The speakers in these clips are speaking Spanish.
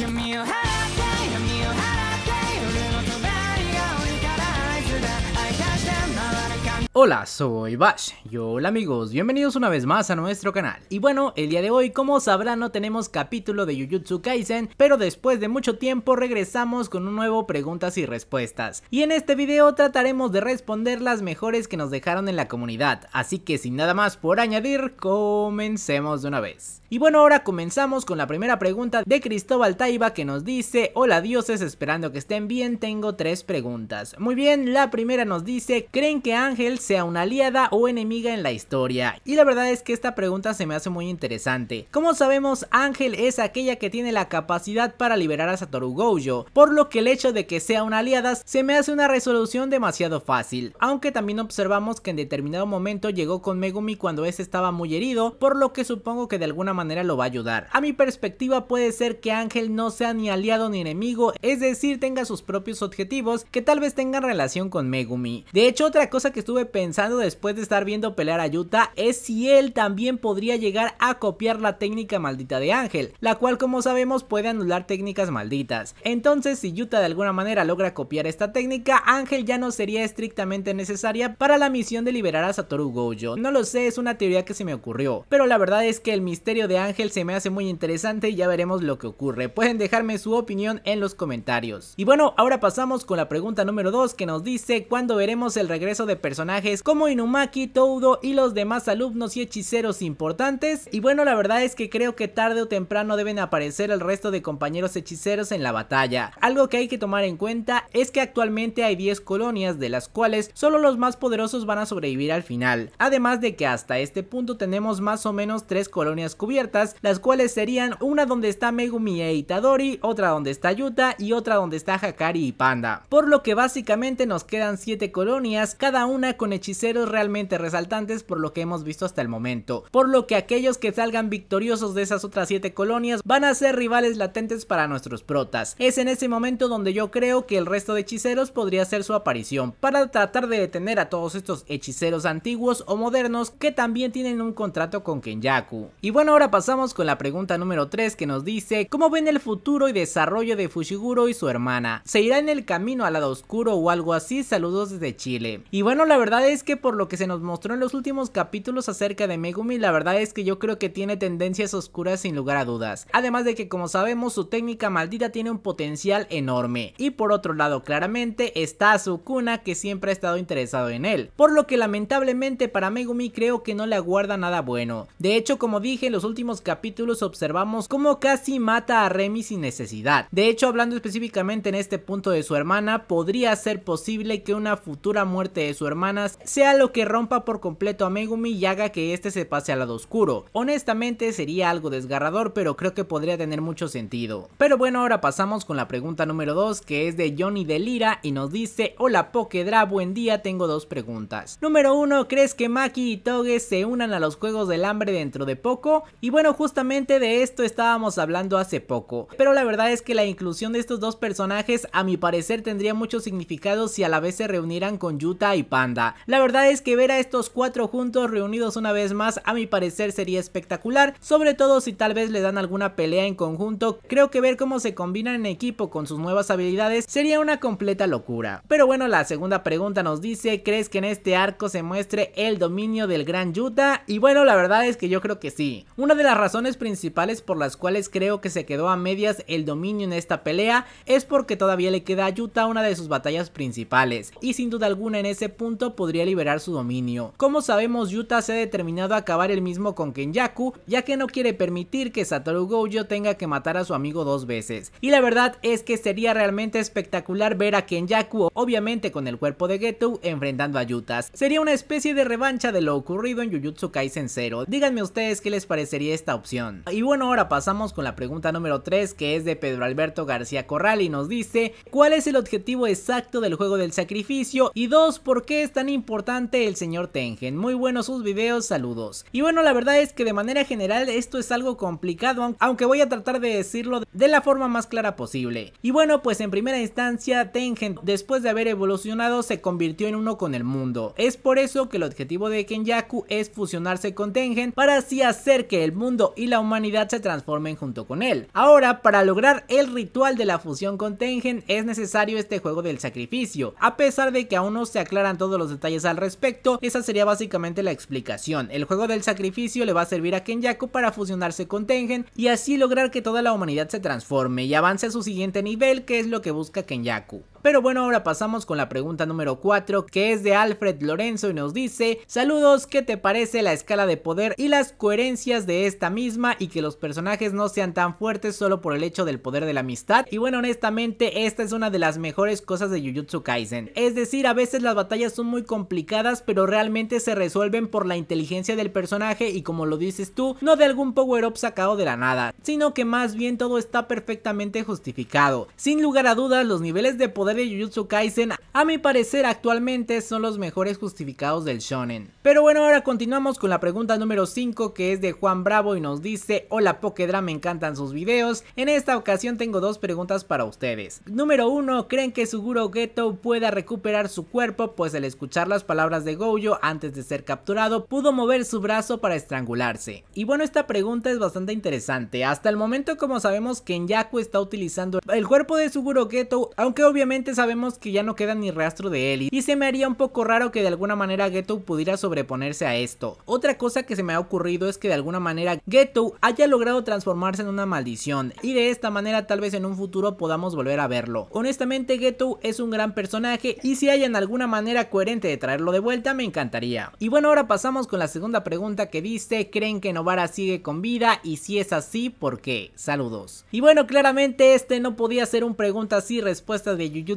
give me a hand. Hola, soy Bash y hola amigos, bienvenidos una vez más a nuestro canal. Y bueno, el día de hoy como sabrán no tenemos capítulo de Jujutsu Kaisen, pero después de mucho tiempo regresamos con un nuevo preguntas y respuestas. Y en este video trataremos de responder las mejores que nos dejaron en la comunidad, así que sin nada más por añadir, comencemos de una vez. Y bueno, ahora comenzamos con la primera pregunta de Cristóbal Taiba que nos dice, hola dioses, esperando que estén bien, tengo tres preguntas. Muy bien, la primera nos dice, ¿creen que Ángel sea una aliada o enemiga en la historia? Y la verdad es que esta pregunta se me hace muy interesante. Como sabemos, Ángel es aquella que tiene la capacidad para liberar a Satoru Gojo, por lo que el hecho de que sea una aliada se me hace una resolución demasiado fácil, aunque también observamos que en determinado momento llegó con Megumi cuando ese estaba muy herido, por lo que supongo que de alguna manera lo va a ayudar. A mi perspectiva puede ser que Ángel no sea ni aliado ni enemigo, es decir, tenga sus propios objetivos que tal vez tengan relación con Megumi. De hecho, otra cosa que estuve pensando después de estar viendo pelear a Yuta es si él también podría llegar a copiar la técnica maldita de Ángel, la cual como sabemos puede anular técnicas malditas. Entonces si Yuta de alguna manera logra copiar esta técnica, Ángel ya no sería estrictamente necesaria para la misión de liberar a Satoru Gojo. No lo sé, es una teoría que se me ocurrió, pero la verdad es que el misterio de Ángel se me hace muy interesante y ya veremos lo que ocurre. Pueden dejarme su opinión en los comentarios. Y bueno, ahora pasamos con la pregunta número 2 que nos dice ¿cuándo veremos el regreso de personaje como Inumaki, Toudo y los demás alumnos y hechiceros importantes. Y bueno, la verdad es que creo que tarde o temprano deben aparecer el resto de compañeros hechiceros en la batalla. Algo que hay que tomar en cuenta es que actualmente hay 10 colonias de las cuales solo los más poderosos van a sobrevivir al final. Además de que hasta este punto tenemos más o menos 3 colonias cubiertas, las cuales serían una donde está Megumi e Itadori, otra donde está Yuta y otra donde está Hakari y Panda. Por lo que básicamente nos quedan 7 colonias, cada una con hechiceros realmente resaltantes por lo que hemos visto hasta el momento, por lo que aquellos que salgan victoriosos de esas otras 7 colonias van a ser rivales latentes para nuestros protas. Es en ese momento donde yo creo que el resto de hechiceros podría hacer su aparición, para tratar de detener a todos estos hechiceros antiguos o modernos que también tienen un contrato con Kenyaku. Y bueno, ahora pasamos con la pregunta número 3 que nos dice, ¿cómo ven el futuro y desarrollo de Fushiguro y su hermana? ¿Se irá en el camino al lado oscuro o algo así? Saludos desde Chile. Y bueno, la verdad es que por lo que se nos mostró en los últimos capítulos acerca de Megumi, la verdad es que yo creo que tiene tendencias oscuras sin lugar a dudas. Además de que como sabemos su técnica maldita tiene un potencial enorme. Y por otro lado claramente está Sukuna que siempre ha estado interesado en él. Por lo que lamentablemente para Megumi creo que no le aguarda nada bueno. De hecho como dije en los últimos capítulos observamos cómo casi mata a Remy sin necesidad. De hecho hablando específicamente en este punto de su hermana podría ser posible que una futura muerte de su hermana sea lo que rompa por completo a Megumi y haga que este se pase al lado oscuro. Honestamente sería algo desgarrador pero creo que podría tener mucho sentido. Pero bueno ahora pasamos con la pregunta número 2 que es de Johnny Delira y nos dice Hola Pokedra, buen día, tengo dos preguntas. Número 1, ¿crees que Maki y Toge se unan a los Juegos del Hambre dentro de poco? Y bueno justamente de esto estábamos hablando hace poco, pero la verdad es que la inclusión de estos dos personajes a mi parecer tendría mucho significado si a la vez se reunieran con Yuta y Panda. La verdad es que ver a estos cuatro juntos reunidos una vez más a mi parecer sería espectacular, sobre todo si tal vez le dan alguna pelea en conjunto, creo que ver cómo se combinan en equipo con sus nuevas habilidades sería una completa locura. Pero bueno, la segunda pregunta nos dice, ¿crees que en este arco se muestre el dominio del gran Yuta? Y bueno, la verdad es que yo creo que sí. Una de las razones principales por las cuales creo que se quedó a medias el dominio en esta pelea es porque todavía le queda a Yuta una de sus batallas principales, y sin duda alguna en ese punto liberar su dominio. Como sabemos, Yuta se ha determinado a acabar el mismo con Kenyaku, ya que no quiere permitir que Satoru Gojo tenga que matar a su amigo dos veces. Y la verdad es que sería realmente espectacular ver a Kenyaku, obviamente con el cuerpo de Geto, enfrentando a Yutas. Sería una especie de revancha de lo ocurrido en Jujutsu Kaisen 0. Díganme ustedes qué les parecería esta opción. Y bueno, ahora pasamos con la pregunta número 3, que es de Pedro Alberto García Corral y nos dice, ¿cuál es el objetivo exacto del juego del sacrificio? Y dos, ¿por qué es tan importante el señor Tengen. Muy buenos sus videos, saludos. Y bueno, la verdad es que de manera general esto es algo complicado, aunque voy a tratar de decirlo de la forma más clara posible. Y bueno, pues en primera instancia, Tengen, después de haber evolucionado, se convirtió en uno con el mundo. Es por eso que el objetivo de Kenyaku es fusionarse con Tengen para así hacer que el mundo y la humanidad se transformen junto con él. Ahora, para lograr el ritual de la fusión con Tengen, es necesario este juego del sacrificio, a pesar de que aún no se aclaran todos los detalles al respecto, esa sería básicamente la explicación. El juego del sacrificio le va a servir a Kenyaku para fusionarse con Tengen y así lograr que toda la humanidad se transforme y avance a su siguiente nivel, que es lo que busca Kenyaku. Pero bueno, ahora pasamos con la pregunta número 4 que es de Alfred Lorenzo y nos dice, saludos, ¿qué te parece la escala de poder y las coherencias de esta misma y que los personajes no sean tan fuertes solo por el hecho del poder de la amistad? Y bueno, honestamente, esta es una de las mejores cosas de Jujutsu Kaisen. Es decir, a veces las batallas son muy complicadas, pero realmente se resuelven por la inteligencia del personaje y como lo dices tú, no de algún power-up sacado de la nada, sino que más bien todo está perfectamente justificado. Sin lugar a dudas, los niveles de poder de Jujutsu Kaisen, a mi parecer actualmente son los mejores justificados del shonen. Pero bueno, ahora continuamos con la pregunta número 5 que es de Juan Bravo y nos dice, hola Pokedra, me encantan sus videos. En esta ocasión tengo dos preguntas para ustedes. Número 1, ¿creen que Suguro Geto pueda recuperar su cuerpo? Pues al escuchar las palabras de Gojo antes de ser capturado, pudo mover su brazo para estrangularse. Y bueno, esta pregunta es bastante interesante. Hasta el momento, como sabemos, Kenyaku está utilizando el cuerpo de Suguro Geto, aunque obviamente sabemos que ya no queda ni rastro de él y se me haría un poco raro que de alguna manera Ghetto pudiera sobreponerse a esto. Otra cosa que se me ha ocurrido es que de alguna manera Ghetto haya logrado transformarse en una maldición y de esta manera tal vez en un futuro podamos volver a verlo. Honestamente Ghetto es un gran personaje y si hay en alguna manera coherente de traerlo de vuelta me encantaría. Y bueno ahora pasamos con la segunda pregunta que dice ¿Creen que Novara sigue con vida? Y si es así, ¿por qué? Saludos. Y bueno claramente este no podía ser un pregunta así respuesta de Yuji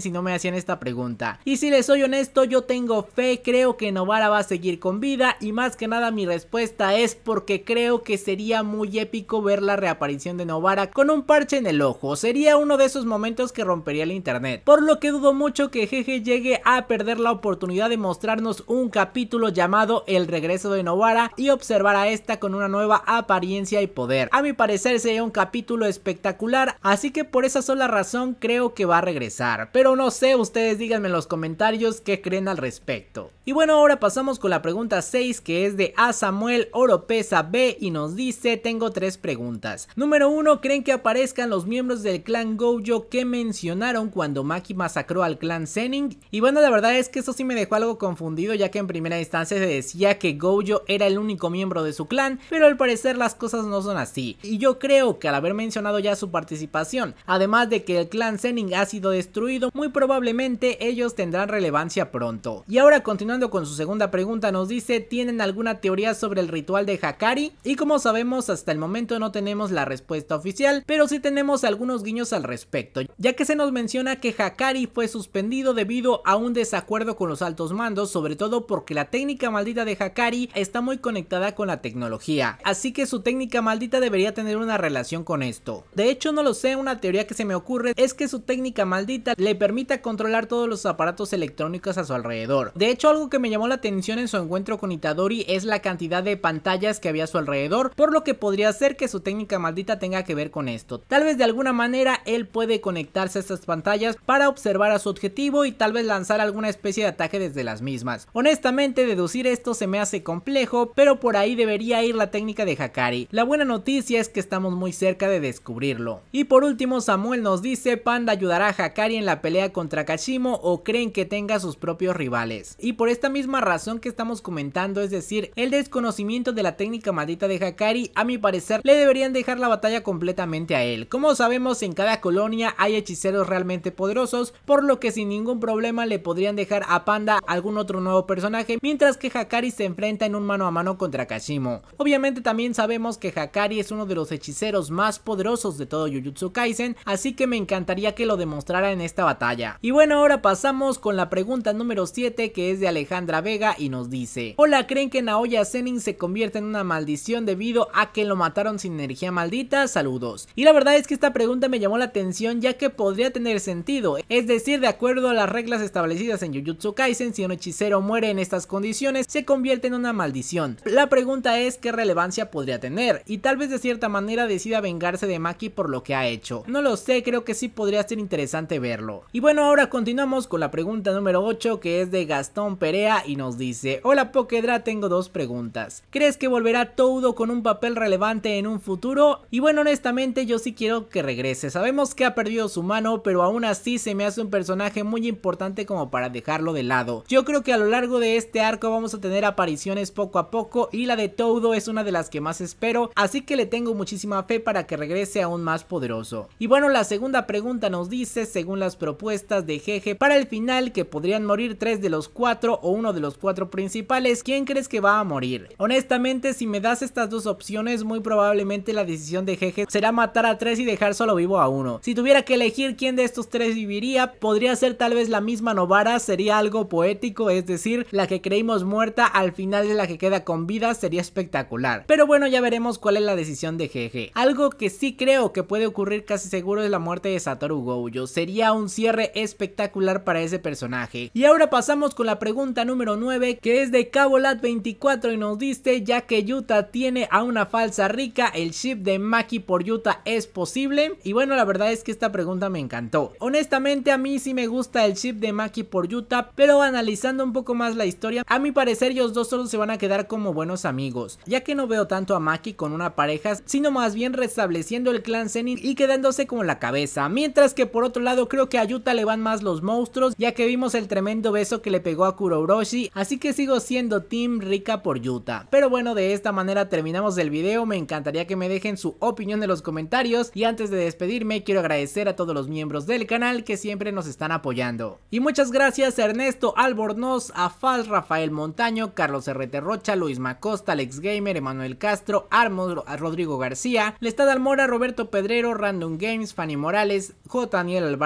si no me hacían esta pregunta. Y si les soy honesto, yo tengo fe, creo que Novara va a seguir con vida y más que nada mi respuesta es porque creo que sería muy épico ver la reaparición de Novara con un parche en el ojo. Sería uno de esos momentos que rompería el internet. Por lo que dudo mucho que Jeje llegue a perder la oportunidad de mostrarnos un capítulo llamado El regreso de Novara y observar a esta con una nueva apariencia y poder. A mi parecer sería un capítulo espectacular, así que por esa sola razón creo que va a regresar. Pero no sé, ustedes díganme en los comentarios qué creen al respecto. Y bueno, ahora pasamos con la pregunta 6 que es de A Samuel Oropesa B y nos dice, tengo tres preguntas. Número 1, ¿creen que aparezcan los miembros del clan Gojo que mencionaron cuando Maki masacró al clan Zenning? Y bueno, la verdad es que eso sí me dejó algo confundido ya que en primera instancia se decía que Gojo era el único miembro de su clan, pero al parecer las cosas no son así. Y yo creo que al haber mencionado ya su participación, además de que el clan Zenning ha sido destruido, muy probablemente ellos tendrán relevancia pronto. Y ahora continuando con su segunda pregunta nos dice, ¿tienen alguna teoría sobre el ritual de Hakari? Y como sabemos hasta el momento no tenemos la respuesta oficial, pero sí tenemos algunos guiños al respecto, ya que se nos menciona que Hakari fue suspendido debido a un desacuerdo con los altos mandos, sobre todo porque la técnica maldita de Hakari está muy conectada con la tecnología, así que su técnica maldita debería tener una relación con esto. De hecho no lo sé, una teoría que se me ocurre es que su técnica maldita le permita controlar todos los aparatos electrónicos a su alrededor. De hecho, algo que me llamó la atención en su encuentro con Itadori es la cantidad de pantallas que había a su alrededor, por lo que podría ser que su técnica maldita tenga que ver con esto. Tal vez de alguna manera él puede conectarse a estas pantallas para observar a su objetivo y tal vez lanzar alguna especie de ataque desde las mismas. Honestamente, deducir esto se me hace complejo, pero por ahí debería ir la técnica de Hakari. La buena noticia es que estamos muy cerca de descubrirlo. Y por último, Samuel nos dice, Panda ayudará a Hakari en la pelea contra Kashimo o creen que tenga sus propios rivales. Y por esta misma razón que estamos comentando, es decir, el desconocimiento de la técnica maldita de Hakari, a mi parecer le deberían dejar la batalla completamente a él. Como sabemos, en cada colonia hay hechiceros realmente poderosos, por lo que sin ningún problema le podrían dejar a Panda algún otro nuevo personaje, mientras que Hakari se enfrenta en un mano a mano contra Kashimo. Obviamente también sabemos que Hakari es uno de los hechiceros más poderosos de todo Jujutsu Kaisen, así que me encantaría que lo demostrara en esta batalla. Y bueno, ahora pasamos con la pregunta número 7 que es de Alejandra Vega y nos dice, hola, ¿creen que Naoya Zenin se convierte en una maldición debido a que lo mataron sin energía maldita? Saludos. Y la verdad es que esta pregunta me llamó la atención ya que podría tener sentido, es decir, de acuerdo a las reglas establecidas en Jujutsu Kaisen, si un hechicero muere en estas condiciones, se convierte en una maldición. La pregunta es qué relevancia podría tener, y tal vez de cierta manera decida vengarse de Maki por lo que ha hecho. No lo sé, creo que sí podría ser interesante verlo. Y bueno, ahora continuamos con la pregunta número 8 que es de Gastón Perea y nos dice, hola Pokedra, tengo dos preguntas. ¿Crees que volverá Toudo con un papel relevante en un futuro? Y bueno, honestamente yo sí quiero que regrese. Sabemos que ha perdido su mano, pero aún así se me hace un personaje muy importante como para dejarlo de lado. Yo creo que a lo largo de este arco vamos a tener apariciones poco a poco y la de Toudo es una de las que más espero, así que le tengo muchísima fe para que regrese aún más poderoso. Y bueno, la segunda pregunta nos dice, según las propuestas de Jeje para el final que podrían morir tres de los cuatro o uno de los cuatro principales, ¿quién crees que va a morir? Honestamente, si me das estas dos opciones, muy probablemente la decisión de Jeje será matar a tres y dejar solo vivo a uno. Si tuviera que elegir quién de estos tres viviría, podría ser tal vez la misma Novara, sería algo poético, es decir, la que creímos muerta al final de la que queda con vida sería espectacular. Pero bueno, ya veremos cuál es la decisión de Jeje. Algo que sí creo que puede ocurrir casi seguro es la muerte de Satoru Gojo. sé sería un cierre espectacular para ese personaje. Y ahora pasamos con la pregunta número 9 que es de Cabolat24 y nos diste ya que Yuta tiene a una falsa rica, el ship de Maki por Yuta es posible. Y bueno la verdad es que esta pregunta me encantó. Honestamente a mí sí me gusta el ship de Maki por Yuta pero analizando un poco más la historia a mi parecer ellos dos solo se van a quedar como buenos amigos ya que no veo tanto a Maki con una pareja sino más bien restableciendo el clan zenith y quedándose como la cabeza mientras que por otro lado creo que a Yuta le van más los monstruos, ya que vimos el tremendo beso que le pegó a Roshi, así que sigo siendo Team Rica por Yuta. Pero bueno, de esta manera terminamos el video, me encantaría que me dejen su opinión en los comentarios y antes de despedirme quiero agradecer a todos los miembros del canal que siempre nos están apoyando. Y muchas gracias Ernesto Albornoz, Afal, Rafael Montaño, Carlos R.T. Rocha, Luis Macosta, Alex Gamer, Emanuel Castro, Armos, Rodrigo García, Lestad Almora, Roberto Pedrero, Random Games, Fanny Morales, J. Daniel Alvarez,